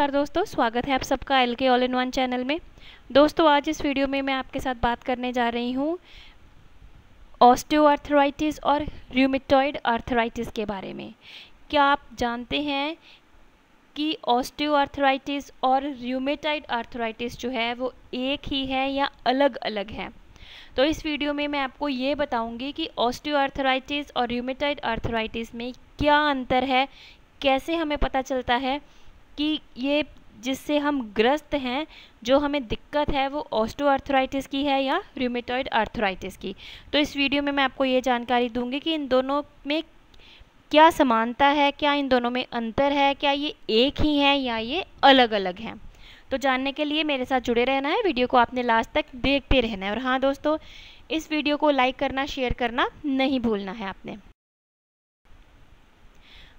नमस्कार दोस्तों स्वागत है आप सबका L K all in one channel में दोस्तों आज इस वीडियो में मैं आपके साथ बात करने जा रही हूँ ऑस्टियोआर्थराइटिस और र्यूमिटॉइड आर्थराइटिस के बारे में क्या आप जानते हैं कि ऑस्टियोआर्थराइटिस और र्यूमेटाइड आर्थराइटिस जो है वो एक ही है या अलग अलग है तो इस वीडियो में मैं आपको ये बताऊंगी कि ऑस्टियोआर्थराइटिस और र्यूमेटाइड आर्थराइटिस में क्या अंतर है कैसे हमें पता चलता है कि ये जिससे हम ग्रस्त हैं जो हमें दिक्कत है वो ऑस्टोआर्थराइटिस की है या रूमेटॉइड आर्थराइटिस की तो इस वीडियो में मैं आपको ये जानकारी दूंगी कि इन दोनों में क्या समानता है क्या इन दोनों में अंतर है क्या ये एक ही है या ये अलग अलग हैं तो जानने के लिए मेरे साथ जुड़े रहना है वीडियो को आपने लास्ट तक देखते रहना है और हाँ दोस्तों इस वीडियो को लाइक करना शेयर करना नहीं भूलना है आपने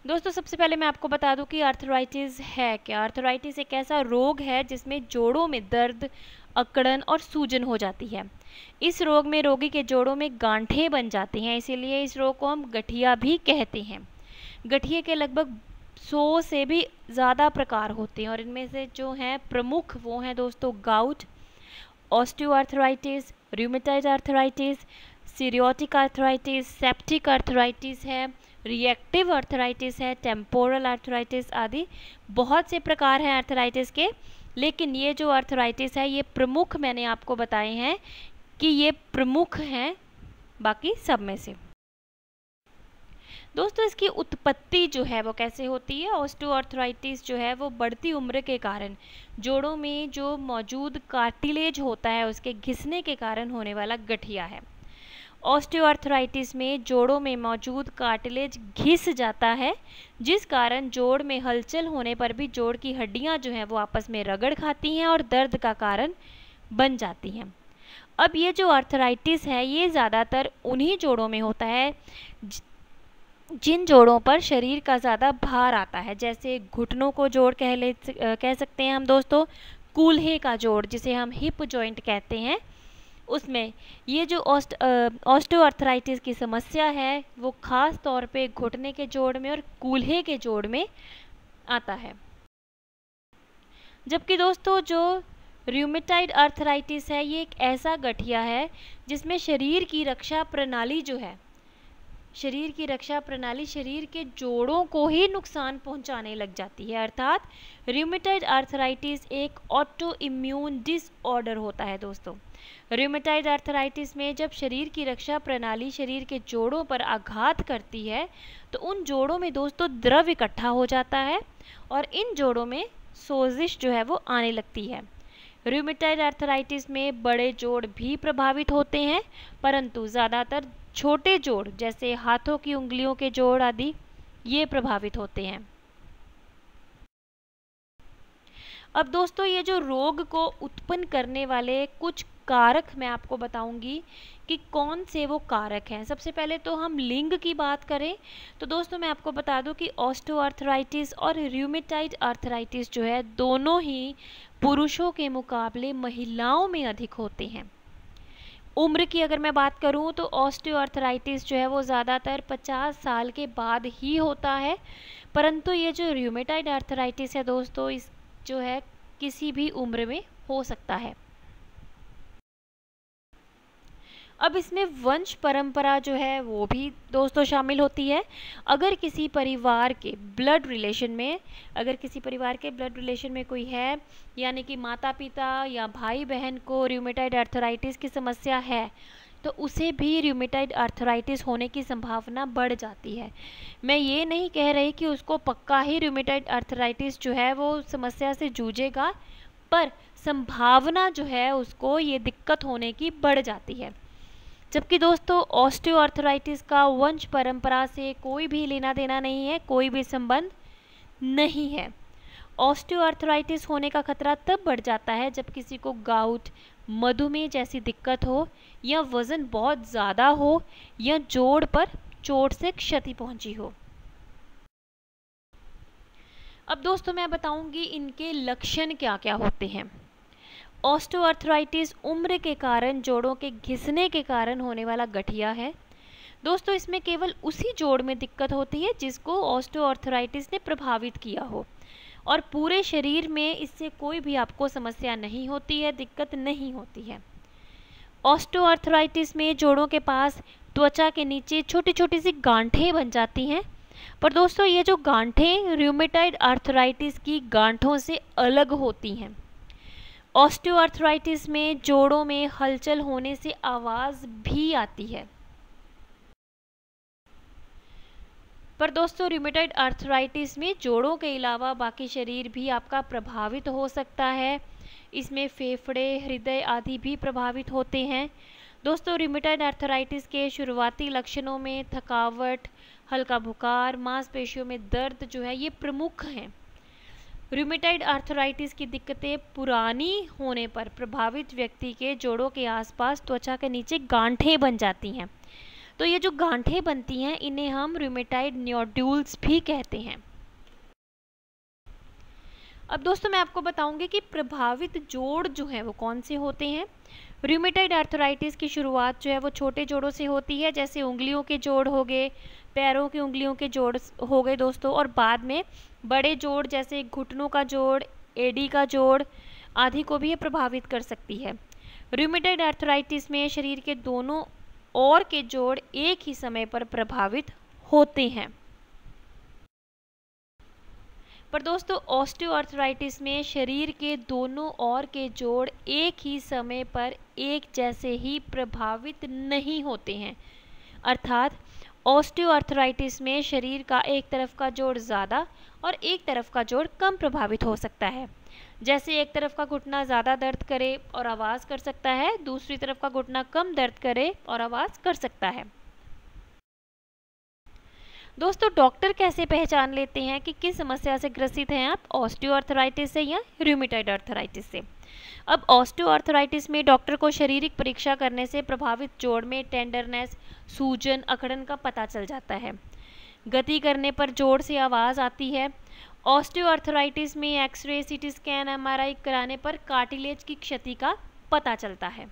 दोस्तों सबसे पहले मैं आपको बता दूं कि आर्थराइटिस है क्या आर्थराइटिस एक ऐसा रोग है जिसमें जोड़ों में दर्द अकड़न और सूजन हो जाती है इस रोग में रोगी के जोड़ों में गांठें बन जाती हैं इसीलिए इस रोग को हम गठिया भी कहते हैं गठिए के लगभग सौ से भी ज़्यादा प्रकार होते हैं और इनमें से जो हैं प्रमुख वो हैं दोस्तों gout osteoarthritis rheumatoid arthritis psoriatic arthritis septic arthritis है रिएक्टिव अर्थराइटिस है टेम्पोरल अर्थराइटिस आदि बहुत से प्रकार हैं अर्थराइटिस के लेकिन ये जो अर्थराइटिस है ये प्रमुख मैंने आपको बताए हैं कि ये प्रमुख हैं बाकी सब में से दोस्तों इसकी उत्पत्ति जो है वो कैसे होती है ऑस्टोआर्थराइटिस जो है वो बढ़ती उम्र के कारण जोड़ों में जो मौजूद कार्टिलेज होता है उसके घिसने के कारण होने वाला गठिया है ऑस्टियोआर्थराइटिस में जोड़ों में मौजूद कार्टिलेज घिस जाता है जिस कारण जोड़ में हलचल होने पर भी जोड़ की हड्डियां जो हैं वो आपस में रगड़ खाती हैं और दर्द का कारण बन जाती हैं अब ये जो आर्थराइटिस है ये ज़्यादातर उन्हीं जोड़ों में होता है जिन जोड़ों पर शरीर का ज़्यादा भार आता है जैसे घुटनों को जोड़ कह ले कह सकते हैं हम दोस्तों कूल्हे का जोड़ जिसे हम हिप जॉइंट कहते हैं उसमें ये जो ऑस्ट ऑस्टोआर्थराइटिस की समस्या है वो ख़ास तौर पे घुटने के जोड़ में और कूल्हे के जोड़ में आता है जबकि दोस्तों जो र्यूमेटाइड अर्थराइटिस है ये एक ऐसा गठिया है जिसमें शरीर की रक्षा प्रणाली जो है शरीर की रक्षा प्रणाली शरीर के जोड़ों को ही नुकसान पहुंचाने लग जाती है अर्थात र्यूमेटाइड आर्थराइटिस एक ऑटो इम्यून डिसऑर्डर होता है दोस्तों रूमेटाइड आर्थराइटिस में जब शरीर की रक्षा प्रणाली शरीर के जोड़ों पर आघात करती है तो उन जोड़ों में दोस्तों द्रव इकट्ठा हो जाता है और इन जोड़ों में सोजिश जो है वो आने लगती है रूमेटाइड आर्थराइटिस में बड़े जोड़ भी प्रभावित होते हैं परंतु ज़्यादातर छोटे जोड़ जैसे हाथों की उंगलियों के जोड़ आदि ये प्रभावित होते हैं अब दोस्तों ये जो रोग को उत्पन्न करने वाले कुछ कारक मैं आपको बताऊंगी कि कौन से वो कारक हैं सबसे पहले तो हम लिंग की बात करें तो दोस्तों मैं आपको बता दूं कि ऑस्टो और र्यूमेटाइड आर्थराइटिस जो है दोनों ही पुरुषों के मुकाबले महिलाओं में अधिक होते हैं उम्र की अगर मैं बात करूं तो ऑस्टियोआर्थराइटिस जो है वो ज़्यादातर 50 साल के बाद ही होता है परंतु ये जो र्यूमेटाइड आर्थराइटिस है दोस्तों इस जो है किसी भी उम्र में हो सकता है अब इसमें वंश परंपरा जो है वो भी दोस्तों शामिल होती है अगर किसी परिवार के ब्लड रिलेशन में अगर किसी परिवार के ब्लड रिलेशन में कोई है यानी कि माता पिता या भाई बहन को र्यूमेटाइड आर्थराइटिस की समस्या है तो उसे भी र्यूमेटाइड आर्थराइटिस होने की संभावना बढ़ जाती है मैं ये नहीं कह रही कि उसको पक्का ही र्यूमेटाइड आर्थराइटिस जो है वो समस्या से जूझेगा पर संभावना जो है उसको ये दिक्कत होने की बढ़ जाती है जबकि दोस्तों ऑस्टियोआर्थराइटिस का वंश परंपरा से कोई भी लेना देना नहीं है कोई भी संबंध नहीं है ऑस्टियोआर्थराइटिस होने का खतरा तब बढ़ जाता है जब किसी को गाउट मधुमेह जैसी दिक्कत हो या वज़न बहुत ज़्यादा हो या जोड़ पर चोट से क्षति पहुंची हो अब दोस्तों मैं बताऊंगी इनके लक्षण क्या क्या होते हैं ऑस्टोआर्थराइटिस उम्र के कारण जोड़ों के घिसने के कारण होने वाला गठिया है दोस्तों इसमें केवल उसी जोड़ में दिक्कत होती है जिसको ऑस्टोआर्थराइटिस ने प्रभावित किया हो और पूरे शरीर में इससे कोई भी आपको समस्या नहीं होती है दिक्कत नहीं होती है ऑस्टोआर्थराइटिस में जोड़ों के पास त्वचा के नीचे छोटी छोटी सी गांठें बन जाती हैं पर दोस्तों ये जो गांठें रूमेटाइड आर्थराइटिस की गांठों से अलग होती हैं ऑस्टियोआर्थराइटिस में जोड़ों में हलचल होने से आवाज़ भी आती है पर दोस्तों रिमेटेड आर्थराइटिस में जोड़ों के अलावा बाकी शरीर भी आपका प्रभावित हो सकता है इसमें फेफड़े हृदय आदि भी प्रभावित होते हैं दोस्तों रिमेटेड आर्थराइटिस के शुरुआती लक्षणों में थकावट हल्का बुखार मांसपेशियों में दर्द जो है ये प्रमुख हैं रूमेटाइड आर्थराइटिस की दिक्कतें पुरानी होने पर प्रभावित व्यक्ति के जोड़ों के आसपास त्वचा के नीचे गांठें बन जाती हैं तो ये जो गांठें बनती हैं इन्हें हम रूमेटाइड न्योड्यूल्स भी कहते हैं अब दोस्तों मैं आपको बताऊंगी कि प्रभावित जोड़ जो हैं वो कौन से होते हैं रूमेटाइड आर्थराइटिस की शुरुआत जो है वो छोटे जोड़ों से होती है जैसे उंगलियों के जोड़ हो गए पैरों की उंगलियों के जोड़ हो गए दोस्तों और बाद में बड़े जोड़ जैसे घुटनों का जोड़ एडी का जोड़ आदि को भी ये प्रभावित कर सकती है रूमेटाइड आर्थराइटिस में शरीर के दोनों और के जोड़ एक ही समय पर प्रभावित होते हैं पर दोस्तों ऑस्टियोआर्थराइटिस में शरीर के दोनों और के जोड़ एक ही समय पर एक जैसे ही प्रभावित नहीं होते हैं अर्थात ऑस्टियोआर्थराइटिस में शरीर का एक तरफ का जोड़ ज़्यादा और एक तरफ का जोड़ कम प्रभावित हो सकता है जैसे एक तरफ का घुटना ज़्यादा दर्द करे और आवाज़ कर सकता है दूसरी तरफ का घुटना कम दर्द करे और आवाज़ कर सकता है दोस्तों डॉक्टर कैसे पहचान लेते हैं कि किस समस्या से ग्रसित हैं आप ऑस्टियोआर्थराइटिस से या र्यूमिटाइड आर्थराइटिस से अब ऑस्टियोआर्थराइटिस में डॉक्टर को शारीरिक परीक्षा करने से प्रभावित जोड़ में टेंडरनेस सूजन अकड़न का पता चल जाता है गति करने पर जोड़ से आवाज़ आती है ऑस्टियोआर्थराइटिस में एक्सरे सीटी स्कैन एमआरआई कराने पर कार्टिलेज की क्षति का पता चलता है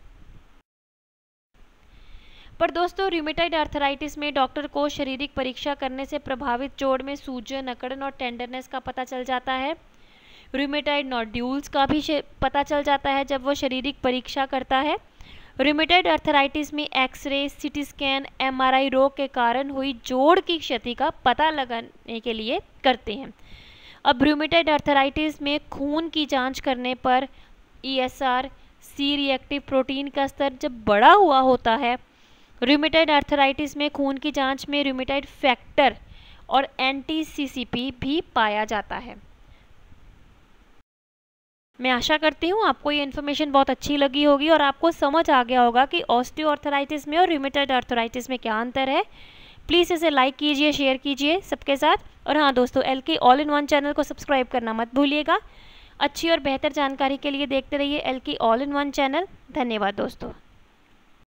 पर दोस्तों रूमेटाइड आर्थराइटिस में डॉक्टर को शारीरिक परीक्षा करने से प्रभावित जोड़ में सूजन अकड़न और टेंडरनेस का पता चल जाता है रूमेटाइड नोड्यूल्स का भी पता चल जाता है जब वो शारीरिक परीक्षा करता है रूमेटाइड अर्थराइटिस में एक्सरे टी स्कैन एमआरआई रोग के कारण हुई जोड़ की क्षति का पता लगाने के लिए करते हैं अब रूमेटाइड अर्थराइटिस में खून की जांच करने पर ईएसआर सी रिएक्टिव प्रोटीन का स्तर जब बड़ा हुआ होता है रूमेटाइड अर्थराइटिस में खून की जांच में रूमेटाइड फैक्टर और एंटी पी भी पाया जाता है मैं आशा करती हूँ आपको ये इन्फॉर्मेशन बहुत अच्छी लगी होगी और आपको समझ आ गया होगा कि ऑस्टियोआर्थराइटिस में और रिमिटेड आर्थराइटिस में क्या अंतर है प्लीज़ इसे लाइक कीजिए शेयर कीजिए सबके साथ और हाँ दोस्तों L K all in one channel को सब्सक्राइब करना मत भूलिएगा अच्छी और बेहतर जानकारी के लिए देखते रहिए L K all in one channel धन्यवाद दोस्तों